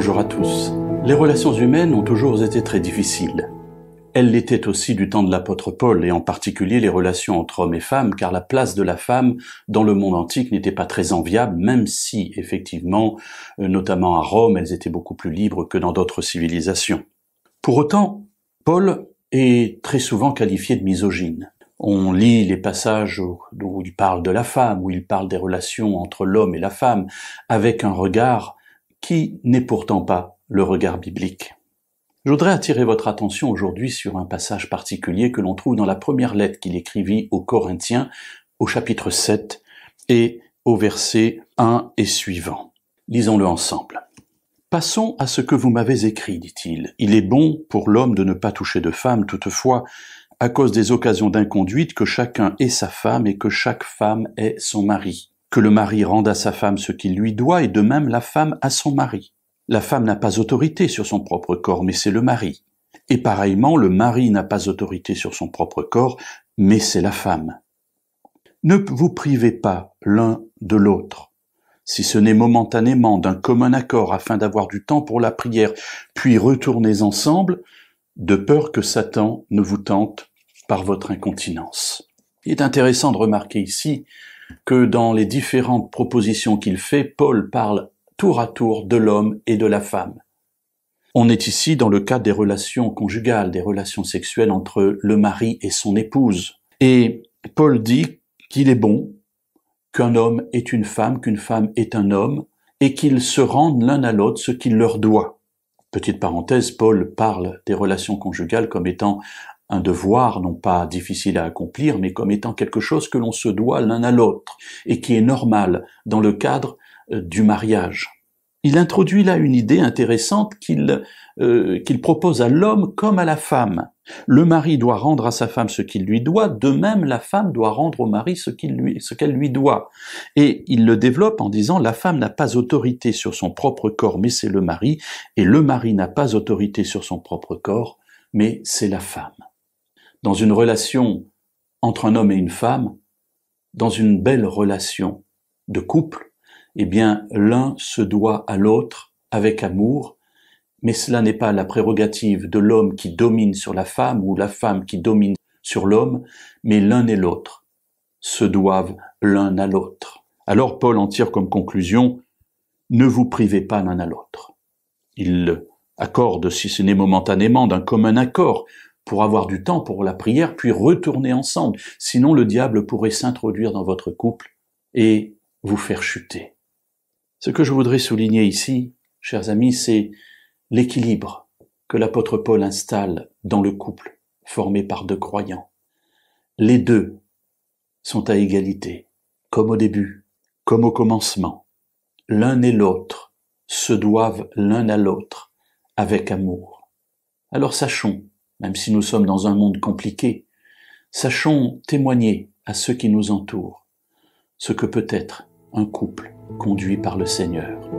Bonjour à tous. Les relations humaines ont toujours été très difficiles. Elles l'étaient aussi du temps de l'apôtre Paul, et en particulier les relations entre hommes et femmes, car la place de la femme dans le monde antique n'était pas très enviable, même si, effectivement, euh, notamment à Rome, elles étaient beaucoup plus libres que dans d'autres civilisations. Pour autant, Paul est très souvent qualifié de misogyne. On lit les passages où il parle de la femme, où il parle des relations entre l'homme et la femme, avec un regard qui n'est pourtant pas le regard biblique. Je voudrais attirer votre attention aujourd'hui sur un passage particulier que l'on trouve dans la première lettre qu'il écrivit aux Corinthiens au chapitre 7 et au verset 1 et suivant. Lisons-le ensemble. Passons à ce que vous m'avez écrit, dit-il. Il est bon pour l'homme de ne pas toucher de femme, toutefois, à cause des occasions d'inconduite, que chacun ait sa femme et que chaque femme ait son mari que le mari rende à sa femme ce qu'il lui doit et de même la femme à son mari. La femme n'a pas autorité sur son propre corps, mais c'est le mari. Et pareillement, le mari n'a pas autorité sur son propre corps, mais c'est la femme. Ne vous privez pas l'un de l'autre, si ce n'est momentanément d'un commun accord afin d'avoir du temps pour la prière, puis retournez ensemble, de peur que Satan ne vous tente par votre incontinence. Il est intéressant de remarquer ici que dans les différentes propositions qu'il fait, Paul parle tour à tour de l'homme et de la femme. On est ici dans le cas des relations conjugales, des relations sexuelles entre le mari et son épouse. Et Paul dit qu'il est bon qu'un homme est une femme, qu'une femme est un homme, et qu'ils se rendent l'un à l'autre ce qu'il leur doit. Petite parenthèse, Paul parle des relations conjugales comme étant un devoir non pas difficile à accomplir, mais comme étant quelque chose que l'on se doit l'un à l'autre et qui est normal dans le cadre euh, du mariage. Il introduit là une idée intéressante euh, qu'il propose à l'homme comme à la femme. Le mari doit rendre à sa femme ce qu'il lui doit, de même la femme doit rendre au mari ce qu'elle lui, qu'elle lui doit. Et il le développe en disant la femme n'a pas autorité sur son propre corps, mais c'est le mari, et le mari n'a pas autorité sur son propre corps, mais c'est la femme dans une relation entre un homme et une femme, dans une belle relation de couple, eh bien, l'un se doit à l'autre avec amour, mais cela n'est pas la prérogative de l'homme qui domine sur la femme ou la femme qui domine sur l'homme, mais l'un et l'autre se doivent l'un à l'autre. Alors Paul en tire comme conclusion, ne vous privez pas l'un à l'autre. Il accorde, si ce n'est momentanément, d'un commun accord pour avoir du temps pour la prière, puis retourner ensemble. Sinon, le diable pourrait s'introduire dans votre couple et vous faire chuter. Ce que je voudrais souligner ici, chers amis, c'est l'équilibre que l'apôtre Paul installe dans le couple formé par deux croyants. Les deux sont à égalité, comme au début, comme au commencement. L'un et l'autre se doivent l'un à l'autre avec amour. Alors sachons même si nous sommes dans un monde compliqué, sachons témoigner à ceux qui nous entourent ce que peut être un couple conduit par le Seigneur.